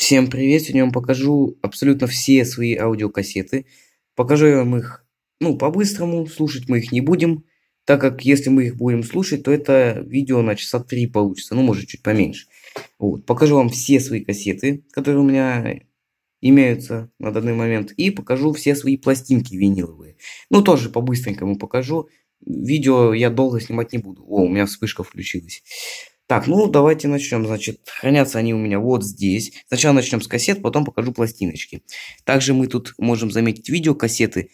Всем привет! Сегодня я вам покажу абсолютно все свои аудиокассеты. Покажу я вам их, ну, по-быстрому, слушать мы их не будем, так как если мы их будем слушать, то это видео на часа три получится, ну, может, чуть поменьше. Вот, покажу вам все свои кассеты, которые у меня имеются на данный момент, и покажу все свои пластинки виниловые. Ну, тоже по-быстренькому покажу. Видео я долго снимать не буду. О, у меня вспышка включилась. Так, ну давайте начнем. Значит, хранятся они у меня вот здесь. Сначала начнем с кассет, потом покажу пластиночки. Также мы тут можем заметить видеокассеты.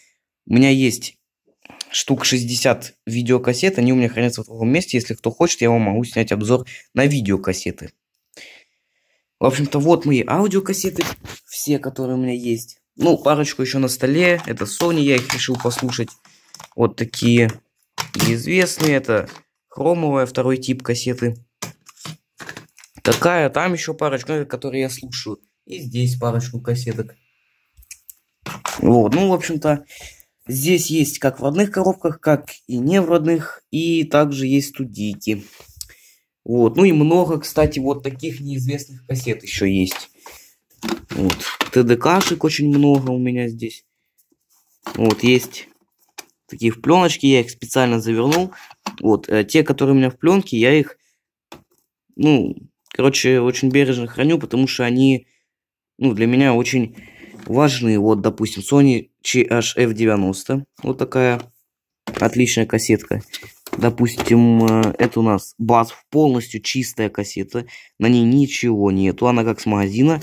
У меня есть штук 60 видеокассет. Они у меня хранятся в другом месте. Если кто хочет, я вам могу снять обзор на видеокассеты. В общем-то, вот мои аудиокассеты, все, которые у меня есть. Ну, парочку еще на столе. Это Sony, я их решил послушать. Вот такие известные. Это хромовая, второй тип кассеты. Какая там еще парочка, ну, которые я слушаю. И здесь парочку кассеток. Вот, ну, в общем-то, здесь есть как в родных коробках, как и не в родных, и также есть студийки. Вот, ну и много, кстати, вот таких неизвестных кассет еще есть. Вот, ТДКшек очень много у меня здесь. Вот, есть такие в пленочке, я их специально завернул. Вот, э, те, которые у меня в пленке, я их, ну, короче, очень бережно храню, потому что они, ну, для меня очень важные. Вот, допустим, Sony CHF90. Вот такая отличная кассетка. Допустим, э, это у нас баз полностью чистая кассета. На ней ничего нету. Она как с магазина.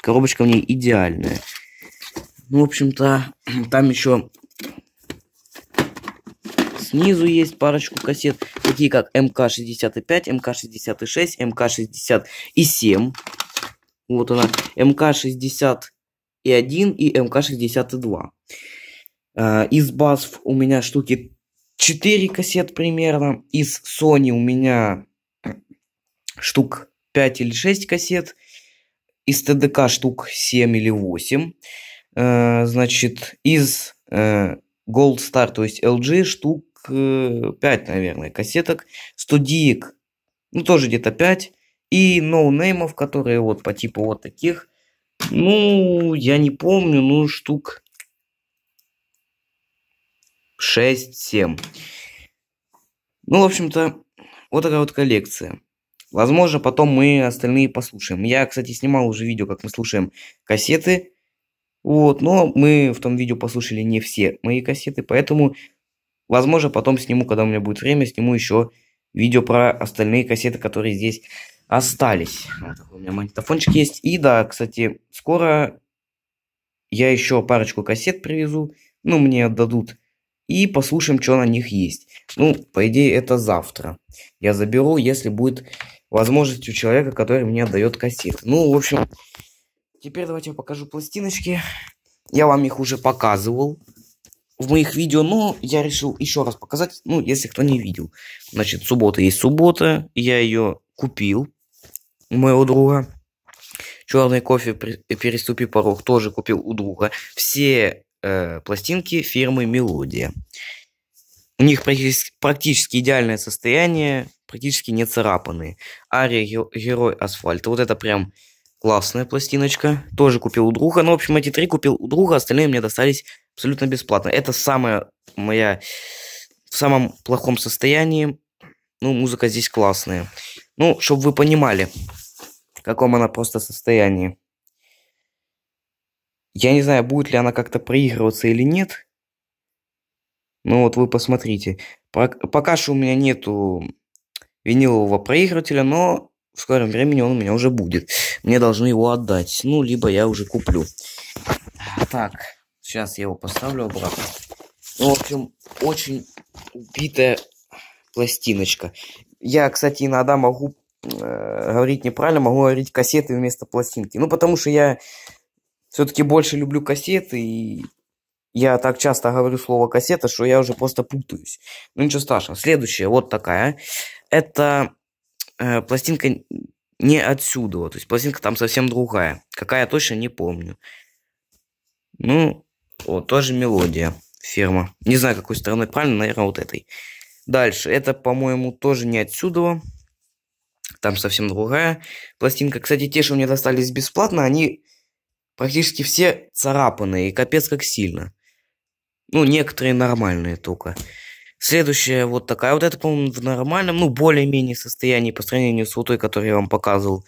Коробочка в ней идеальная. Ну, в общем-то, там еще Снизу есть парочку кассет, такие как МК-65, МК-66, МК-67. Вот она, МК-61 и МК-62. А, из BASF у меня штуки 4 кассет примерно. Из Sony у меня штук 5 или 6 кассет. Из ТДК штук 7 или 8. А, значит, из э, Gold Star, то есть LG, штук 5, э, наверное, кассеток, студиек, ну, тоже где-то 5, и ноунеймов, которые вот по типу вот таких, ну, я не помню, ну, штук 6-7. Ну, в общем-то, вот такая вот коллекция. Возможно, потом мы остальные послушаем. Я, кстати, снимал уже видео, как мы слушаем кассеты. Вот, но мы в том видео послушали не все мои кассеты, поэтому Возможно, потом сниму, когда у меня будет время, сниму еще видео про остальные кассеты, которые здесь остались. Вот такой у меня магнитофончик есть. И да, кстати, скоро я еще парочку кассет привезу. Ну, мне отдадут. И послушаем, что на них есть. Ну, по идее, это завтра. Я заберу, если будет возможность у человека, который мне отдает кассеты. Ну, в общем, теперь давайте я покажу пластиночки. Я вам их уже показывал в моих видео, но я решил еще раз показать, ну, если кто не видел. Значит, суббота есть суббота, я ее купил у моего друга. Черный кофе «Переступи порог» тоже купил у друга. Все э, пластинки фирмы «Мелодия». У них практически, идеальное состояние, практически не царапанные. Ария «Герой асфальт, Вот это прям классная пластиночка. Тоже купил у друга. Ну, в общем, эти три купил у друга, остальные мне достались абсолютно бесплатно. Это самая моя в самом плохом состоянии. Ну, музыка здесь классная. Ну, чтобы вы понимали, в каком она просто состоянии. Я не знаю, будет ли она как-то проигрываться или нет. Ну вот вы посмотрите. Пока что у меня нету винилового проигрывателя, но в скором времени он у меня уже будет. Мне должны его отдать. Ну, либо я уже куплю. Так. Сейчас я его поставлю обратно. Ну, в общем, очень убитая пластиночка. Я, кстати, иногда могу э, говорить неправильно, могу говорить кассеты вместо пластинки. Ну, потому что я все-таки больше люблю кассеты, и я так часто говорю слово кассета, что я уже просто путаюсь. Ну, ничего страшного. Следующая, вот такая. А. Это э, пластинка не отсюда. То есть пластинка там совсем другая. Какая точно, не помню. Ну, вот, тоже мелодия. Ферма. Не знаю, какой стороны правильно, наверное, вот этой. Дальше. Это, по-моему, тоже не отсюда. Там совсем другая пластинка. Кстати, те, что мне достались бесплатно, они практически все царапанные. И капец как сильно. Ну, некоторые нормальные только. Следующая вот такая. Вот это, по-моему, в нормальном, ну, более-менее состоянии по сравнению с вот той, которую я вам показывал.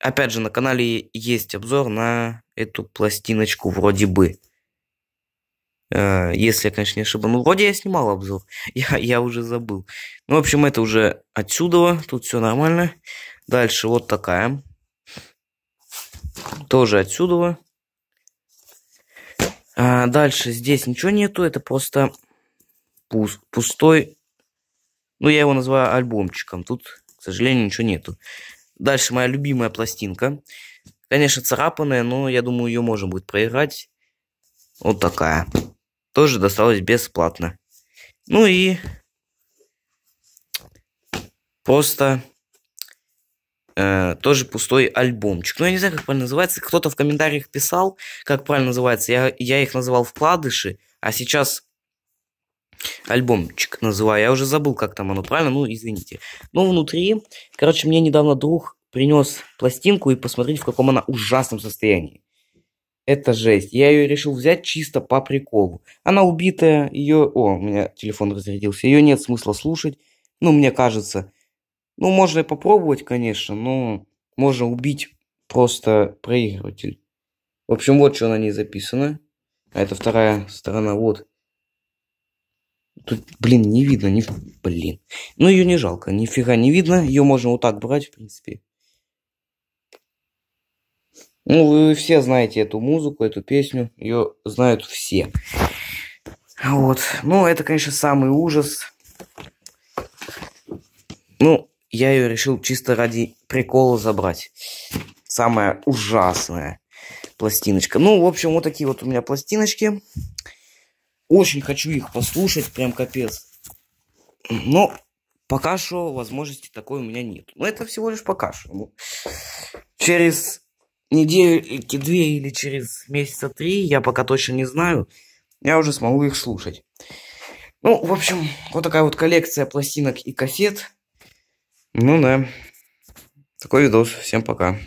Опять же, на канале есть обзор на эту пластиночку вроде бы. Э, если я, конечно, не ошибаюсь. Ну, вроде я снимал обзор. Я, я уже забыл. Ну, в общем, это уже отсюда. Тут все нормально. Дальше вот такая. Тоже отсюда. А дальше здесь ничего нету. Это просто пуст, пустой... Ну, я его называю альбомчиком. Тут, к сожалению, ничего нету. Дальше моя любимая пластинка. Конечно, царапанная, но я думаю, ее можно будет проиграть. Вот такая тоже досталось бесплатно. Ну и просто э, тоже пустой альбомчик. Ну, я не знаю, как правильно называется. Кто-то в комментариях писал, как правильно называется. Я, я их называл вкладыши, а сейчас альбомчик называю. Я уже забыл, как там оно правильно, ну, извините. Ну, внутри, короче, мне недавно друг принес пластинку и посмотреть, в каком она ужасном состоянии это жесть. Я ее решил взять чисто по приколу. Она убитая, ее... О, у меня телефон разрядился. Ее нет смысла слушать, ну, мне кажется. Ну, можно и попробовать, конечно, но можно убить просто проигрыватель. В общем, вот что на ней записано. А это вторая сторона, вот. Тут, блин, не видно, не... Блин. Ну, ее не жалко, нифига не видно. Ее можно вот так брать, в принципе. Ну, вы все знаете эту музыку, эту песню, ее знают все. Вот. Ну, это, конечно, самый ужас. Ну, я ее решил чисто ради прикола забрать. Самая ужасная пластиночка. Ну, в общем, вот такие вот у меня пластиночки. Очень хочу их послушать, прям капец. Но пока что возможности такой у меня нет. Но это всего лишь пока что. Ну, через недельки две или через месяца три, я пока точно не знаю, я уже смогу их слушать. Ну, в общем, вот такая вот коллекция пластинок и кассет. Ну да. Такой видос. Всем пока.